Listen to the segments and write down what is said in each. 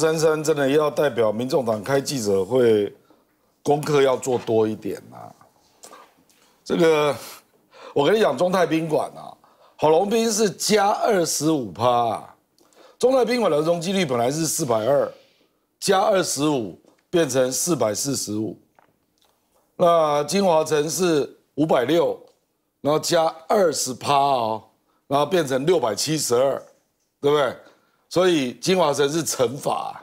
三三真的要代表民众党开记者会，功课要做多一点啊。这个我跟你讲，中泰宾馆啊，好龙宾是加二十五趴，中泰宾馆的容积率本来是四百二，加二十五变成四百四十五。那金华城是五百六，然后加二十趴哦，然后变成六百七十二，对不对？所以金华城是乘法，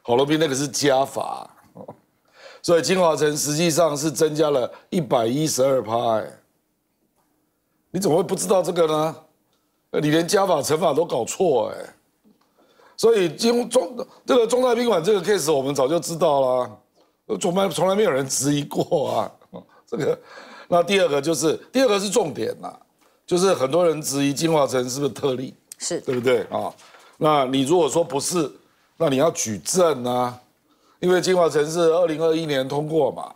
好乐斌那个是加法，所以金华城实际上是增加了一百一十二趴。你怎么会不知道这个呢？你连加法乘法都搞错哎！所以金中这个中大宾馆这个 case 我们早就知道了，从来从来没有人质疑过啊。这个，那第二个就是第二个是重点呐，就是很多人质疑金华城是不是特例，是对不对啊？那你如果说不是，那你要举证啊，因为金华城是二零二一年通过嘛，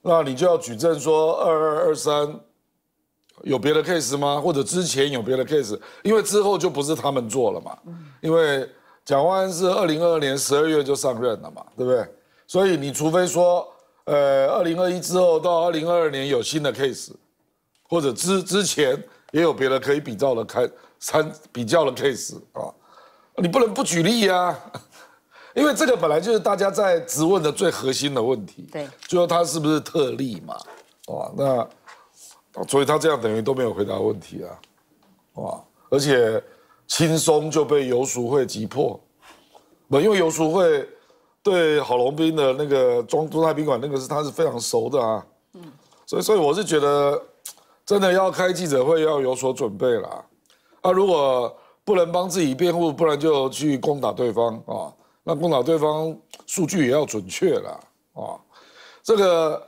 那你就要举证说二二二三有别的 case 吗？或者之前有别的 case？因为之后就不是他们做了嘛，因为蒋万是二零二二年十二月就上任了嘛，对不对？所以你除非说呃二零二一之后到二零二二年有新的 case，或者之之前也有别的可以比较的开参比较的 case 啊。你不能不举例呀，因为这个本来就是大家在质问的最核心的问题，对，就说他是不是特例嘛，哇，那所以他这样等于都没有回答问题啊，哇，而且轻松就被游淑会击破，不，因为游淑会对郝龙斌的那个中中泰宾馆那个是他是非常熟的啊，嗯，所以所以我是觉得真的要开记者会要有所准备啦。啊，如果。不能帮自己辩护，不然就去攻打对方啊！那攻打对方，数据也要准确了啊！这个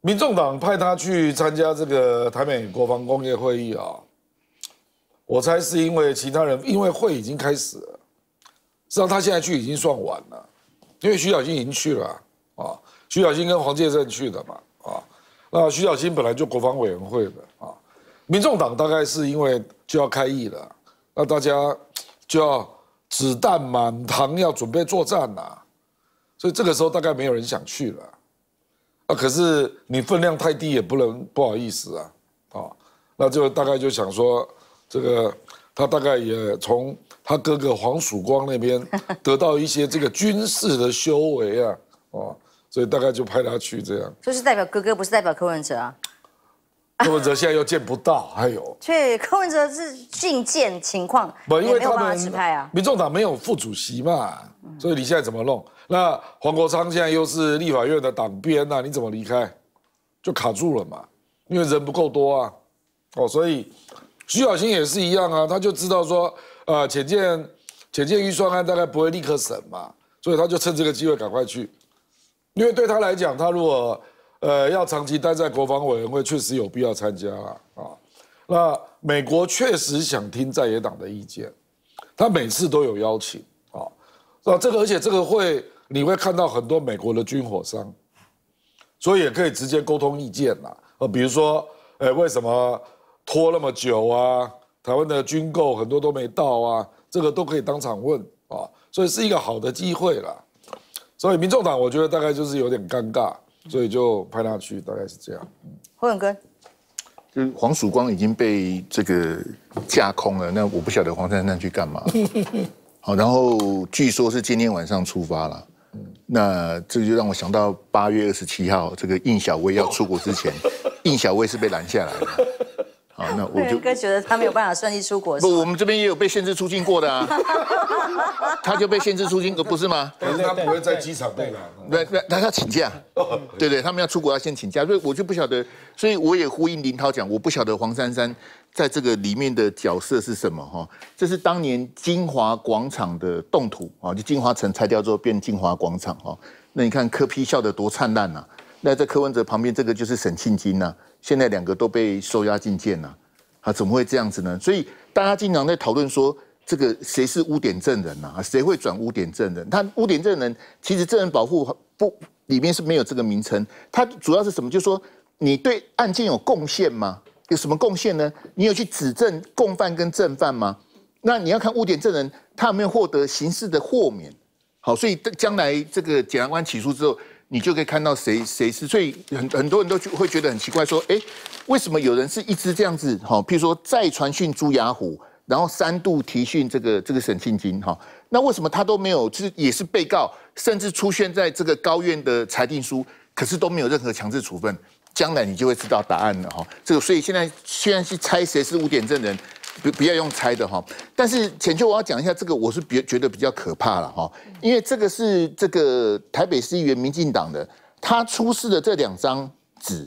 民众党派他去参加这个台美国防工业会议啊，我猜是因为其他人，因为会已经开始了，际上他现在去已经算晚了，因为徐小新已经去了啊，徐小新跟黄介正去的嘛啊，那徐小新本来就国防委员会的啊，民众党大概是因为就要开议了。那大家就要子弹满膛，要准备作战呐，所以这个时候大概没有人想去了。啊，可是你分量太低也不能不好意思啊，啊，那就大概就想说，这个他大概也从他哥哥黄曙光那边得到一些这个军事的修为啊，哦，所以大概就派他去这样。就是代表哥哥，不是代表柯文哲啊。柯文哲现在又见不到，还 有。对，柯文哲是觐见情况，不，因为他们，民众党没有副主席嘛，所以你现在怎么弄？那黄国昌现在又是立法院的党鞭呐，你怎么离开？就卡住了嘛，因为人不够多啊。哦，所以徐小新也是一样啊，他就知道说，呃，浅见，浅见预算案大概不会立刻审嘛，所以他就趁这个机会赶快去，因为对他来讲，他如果呃，要长期待在国防委员会，确实有必要参加了啊。那美国确实想听在野党的意见，他每次都有邀请啊。那这个，而且这个会，你会看到很多美国的军火商，所以也可以直接沟通意见啦。呃，比如说，哎，为什么拖那么久啊？台湾的军购很多都没到啊，这个都可以当场问啊。所以是一个好的机会啦。所以，民众党我觉得大概就是有点尴尬。所以就派他去，大概是这样。胡永根，就黄曙光已经被这个架空了，那我不晓得黄珊珊去干嘛。好，然后据说是今天晚上出发了，那这就让我想到八月二十七号这个印小薇要出国之前，印小薇是被拦下来的。好，那我 就哥觉得他没有办法顺利出国。不，我们这边也有被限制出境过的啊。他就被限制出境，不是吗？可 是他不会在机场内吧？对对，他要请假？对对，他们要出国要先请假，所以我就不晓得。所以我也呼应林涛讲，我不晓得黄珊珊在这个里面的角色是什么哈。这是当年金华广场的动图啊，就金华城拆掉之后变金华广场哈。那你看柯批笑得多灿烂呐！那在柯文哲旁边，这个就是沈庆金呐。现在两个都被收押进监了，啊，怎么会这样子呢？所以大家经常在讨论说，这个谁是污点证人呐？谁会转污点证人？他污点证人其实证人保护不里面是没有这个名称。他主要是什么？就是说你对案件有贡献吗？有什么贡献呢？你有去指证共犯跟正犯吗？那你要看污点证人他有没有获得刑事的豁免。好，所以将来这个检察官起诉之后。你就可以看到谁谁是最很很多人都会觉得很奇怪，说哎，为什么有人是一直这样子？哈，譬如说再传讯朱雅虎，然后三度提讯这个这个沈庆金，哈，那为什么他都没有？就是也是被告，甚至出现在这个高院的裁定书，可是都没有任何强制处分。将来你就会知道答案了，哈。这个所以现在现在是猜谁是污点证人。不，不要用猜的哈。但是浅秋，我要讲一下这个，我是比觉得比较可怕了哈。因为这个是这个台北市议员民进党的，他出示的这两张纸，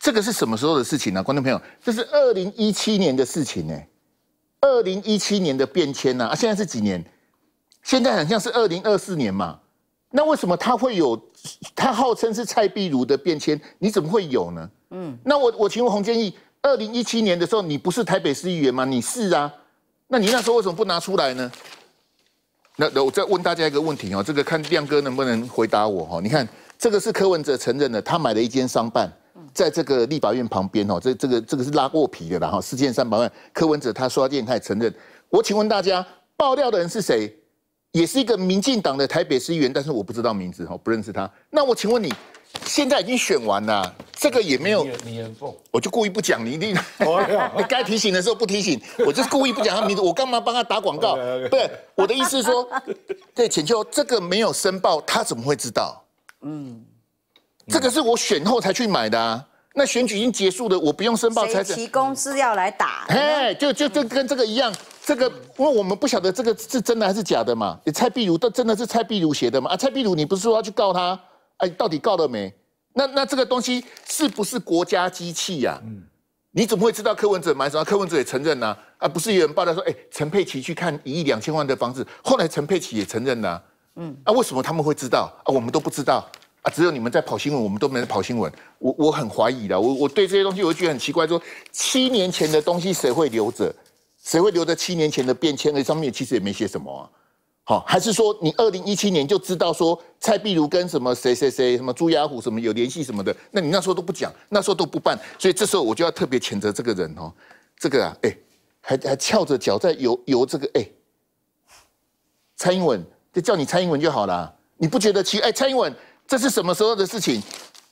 这个是什么时候的事情呢？观众朋友，这是二零一七年的事情呢。二零一七年的变迁呢？啊，现在是几年？现在很像是二零二四年嘛。那为什么他会有？他号称是蔡壁如的变迁，你怎么会有呢？嗯，那我我请问洪建义，二零一七年的时候，你不是台北市议员吗？你是啊，那你那时候为什么不拿出来呢？那那我再问大家一个问题哦，这个看亮哥能不能回答我哈？你看这个是柯文哲承认的，他买了一间商办，在这个立法院旁边哦，这这个这个是拉过皮的啦哈，四千三百万。柯文哲他刷电，他也承认。我请问大家，爆料的人是谁？也是一个民进党的台北市议员，但是我不知道名字哈，不认识他。那我请问你，现在已经选完了。这个也没有，我就故意不讲，你一定 你该提醒的时候不提醒，我就是故意不讲他名字，我干嘛帮他打广告？对，我的意思是说，对，钱秋，这个没有申报，他怎么会知道？嗯，这个是我选后才去买的啊，那选举已经结束了，我不用申报。才提供资料来打？哎，就就就跟这个一样，这个因为我们不晓得这个是真的还是假的嘛，你蔡壁如都真的是蔡壁如写的嘛？啊，蔡壁如，你不是说要去告他？哎，到底告了没？那那这个东西是不是国家机器呀？嗯，你怎么会知道柯文哲买什么？柯文哲也承认呐。啊，不是有人报道说，哎，陈佩琪去看一亿两千万的房子，后来陈佩琪也承认了。嗯，那为什么他们会知道？啊，我们都不知道。啊，只有你们在跑新闻，我们都没在跑新闻。我我很怀疑的，我我对这些东西，我觉得很奇怪。说七年前的东西谁会留着？谁会留着七年前的便迁？而上面其实也没写什么。好，还是说你二零一七年就知道说蔡碧如跟什么谁谁谁、什么朱亚虎什么有联系什么的？那你那时候都不讲，那时候都不办，所以这时候我就要特别谴责这个人哦。这个啊，哎，还还翘着脚在游游这个哎，蔡英文就叫你蔡英文就好了，你不觉得奇？哎，蔡英文这是什么时候的事情？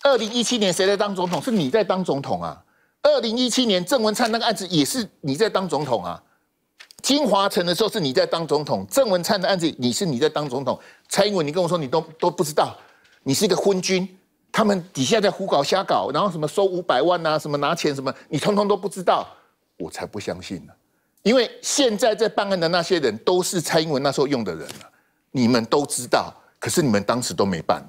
二零一七年谁在当总统？是你在当总统啊？二零一七年郑文灿那个案子也是你在当总统啊？金华城的时候是你在当总统，郑文灿的案子你是你在当总统，蔡英文你跟我说你都都不知道，你是一个昏君，他们底下在胡搞瞎搞，然后什么收五百万啊，什么拿钱什么，你通通都不知道，我才不相信呢，因为现在在办案的那些人都是蔡英文那时候用的人了，你们都知道，可是你们当时都没办。